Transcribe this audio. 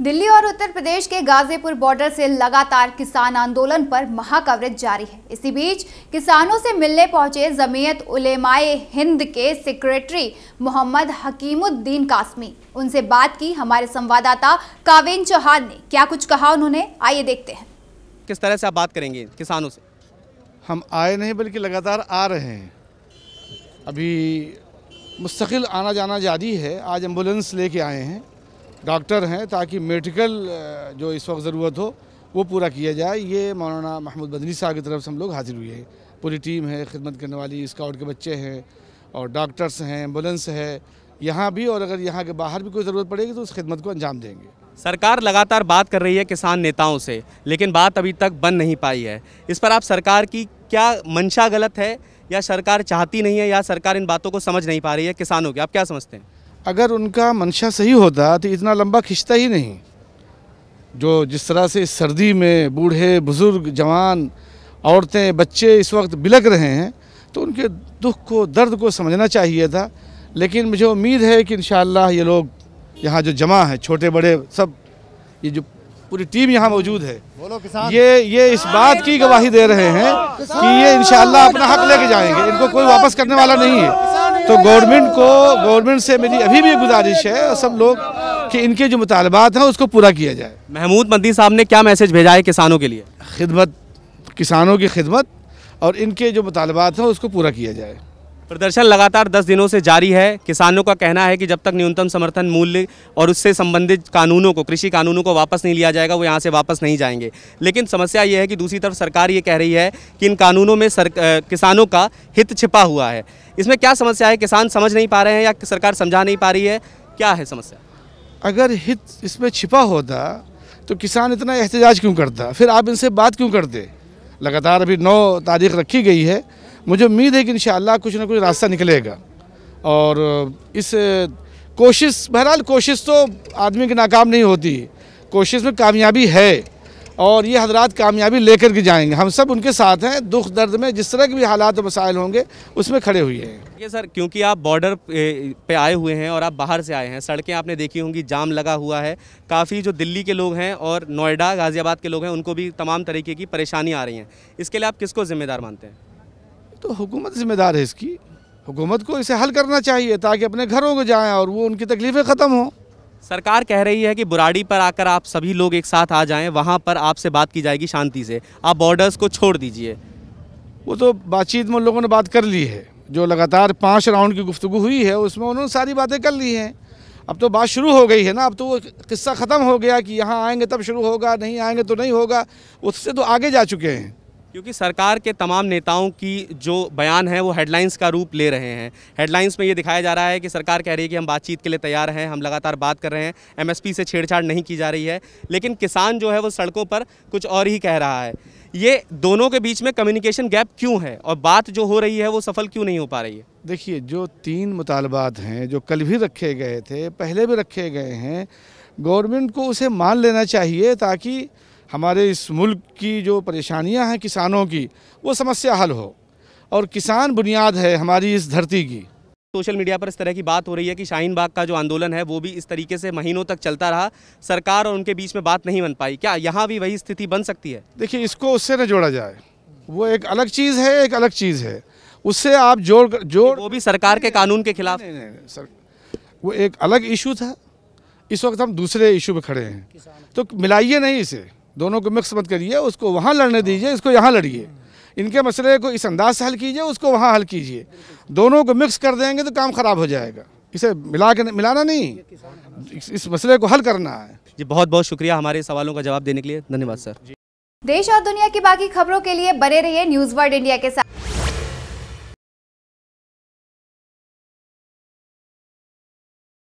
दिल्ली और उत्तर प्रदेश के गाजीपुर बॉर्डर से लगातार किसान आंदोलन पर महाकवरेज जारी है इसी बीच किसानों से मिलने पहुंचे जमीयत उलेमाए हिंद के सेक्रेटरी मोहम्मद हकीमुद्दीन कासमी उनसे बात की हमारे संवाददाता कावेन चौहान ने क्या कुछ कहा उन्होंने आइए देखते हैं किस तरह से आप बात करेंगे किसानों से हम आए नहीं बल्कि लगातार आ रहे हैं अभी मुस्तकिल आना जाना जारी है आज एम्बुलेंस लेके आए हैं डॉक्टर हैं ताकि मेडिकल जो इस वक्त ज़रूरत हो वो पूरा किया जाए ये मौलाना महमूद बदनी साहब की तरफ से हम लोग हाजिर हुए हैं पूरी टीम है खिदमत करने वाली स्काउट के बच्चे हैं और डॉक्टर्स हैं एम्बुलेंस है यहाँ भी और अगर यहाँ के बाहर भी कोई ज़रूरत पड़ेगी तो उस खिदमत को अंजाम देंगे सरकार लगातार बात कर रही है किसान नेताओं से लेकिन बात अभी तक बन नहीं पाई है इस पर आप सरकार की क्या मंशा गलत है या सरकार चाहती नहीं है या सरकार इन बातों को समझ नहीं पा रही है किसानों की आप क्या समझते हैं अगर उनका मंशा सही होता तो इतना लंबा खिंचता ही नहीं जो जिस तरह से सर्दी में बूढ़े बुज़ुर्ग जवान औरतें बच्चे इस वक्त बिलक रहे हैं तो उनके दुख को दर्द को समझना चाहिए था लेकिन मुझे उम्मीद है कि इन ये लोग यहाँ जो जमा है छोटे बड़े सब ये जो पूरी टीम यहाँ मौजूद है बोलो किसान ये ये इस बात की गवाही दे रहे हैं कि ये इन अपना हक लेके जाएंगे इनको कोई वापस करने वाला नहीं है तो गवर्नमेंट को गवर्नमेंट से मेरी अभी भी गुजारिश है और सब लोग कि इनके जो मुतालबात हैं उसको पूरा किया जाए महमूद मंदी साहब ने क्या मैसेज भेजा है किसानों के लिए खिदमत किसानों की खिदमत और इनके जो मुतालबात हैं उसको पूरा किया जाए प्रदर्शन लगातार 10 दिनों से जारी है किसानों का कहना है कि जब तक न्यूनतम समर्थन मूल्य और उससे संबंधित कानूनों को कृषि कानूनों को वापस नहीं लिया जाएगा वो यहाँ से वापस नहीं जाएंगे लेकिन समस्या ये है कि दूसरी तरफ सरकार ये कह रही है कि इन कानूनों में सर, किसानों का हित छिपा हुआ है इसमें क्या समस्या है किसान समझ नहीं पा रहे हैं या सरकार समझा नहीं पा रही है क्या है समस्या अगर हित इसमें छिपा होता तो किसान इतना एहतजाज क्यों करता फिर आप इनसे बात क्यों करते लगातार अभी नौ तारीख रखी गई है मुझे उम्मीद है कि इन कुछ ना कुछ रास्ता निकलेगा और इस कोशिश बहरहाल कोशिश तो आदमी की नाकाम नहीं होती कोशिश में कामयाबी है और ये हजरात कामयाबी लेकर के जाएंगे हम सब उनके साथ हैं दुख दर्द में जिस तरह के भी हालात और मसाइल होंगे उसमें खड़े हुए हैं ये सर क्योंकि आप बॉर्डर पे आए हुए हैं और आप बाहर से आए हैं सड़कें आपने देखी होंगी जाम लगा हुआ है काफ़ी जो दिल्ली के लोग हैं और नोएडा गाज़ियाबाद के लोग हैं उनको भी तमाम तरीके की परेशानी आ रही हैं इसके लिए आप किस ज़िम्मेदार मानते हैं तो हुकूमत ज़िम्मेदार है इसकी हुकूमत को इसे हल करना चाहिए ताकि अपने घरों को जाएँ और वो उनकी तकलीफ़ें ख़त्म हों सरकार कह रही है कि बुराड़ी पर आकर आप सभी लोग एक साथ आ जाएं वहाँ पर आपसे बात की जाएगी शांति से आप बॉर्डर्स को छोड़ दीजिए वो तो बातचीत में उन लोगों ने बात कर ली है जो लगातार पाँच राउंड की गुफ्तु हुई है उसमें उन्होंने सारी बातें कर ली हैं अब तो बात शुरू हो गई है ना अब तो वो किस्सा ख़त्म हो गया कि यहाँ आएंगे तब शुरू होगा नहीं आएंगे तो नहीं होगा उससे तो आगे जा चुके हैं क्योंकि सरकार के तमाम नेताओं की जो बयान है वो हेडलाइंस का रूप ले रहे हैं हेडलाइंस में ये दिखाया जा रहा है कि सरकार कह रही है कि हम बातचीत के लिए तैयार हैं हम लगातार बात कर रहे हैं एमएसपी से छेड़छाड़ नहीं की जा रही है लेकिन किसान जो है वो सड़कों पर कुछ और ही कह रहा है ये दोनों के बीच में कम्युनिकेशन गैप क्यों है और बात जो हो रही है वो सफल क्यों नहीं हो पा रही है देखिए जो तीन मुतालबात हैं जो कल भी रखे गए थे पहले भी रखे गए हैं गवर्नमेंट को उसे मान लेना चाहिए ताकि हमारे इस मुल्क की जो परेशानियां हैं किसानों की वो समस्या हल हो और किसान बुनियाद है हमारी इस धरती की सोशल मीडिया पर इस तरह की बात हो रही है कि शाहीन बाग का जो आंदोलन है वो भी इस तरीके से महीनों तक चलता रहा सरकार और उनके बीच में बात नहीं बन पाई क्या यहाँ भी वही स्थिति बन सकती है देखिए इसको उससे न जोड़ा जाए वो एक अलग चीज़ है एक अलग चीज़ है उससे आप जोड़ जोड़ वो भी सरकार के कानून के खिलाफ नहीं, नहीं, नहीं, सर वो एक अलग इशू था इस वक्त हम दूसरे इशू पर खड़े हैं तो मिलाइए नहीं इसे दोनों को मिक्स मत करिए उसको वहाँ लड़ने दीजिए इसको यहाँ लड़िए इनके मसले को इस अंदाज से हल कीजिए उसको वहाँ हल कीजिए दोनों को मिक्स कर देंगे तो काम ख़राब हो जाएगा इसे मिला के मिलाना नहीं इस मसले को हल करना है जी बहुत बहुत शुक्रिया हमारे सवालों का जवाब देने के लिए धन्यवाद सर देश और दुनिया की बाकी खबरों के लिए बने रहिए न्यूज़ वर्ल्ड इंडिया के साथ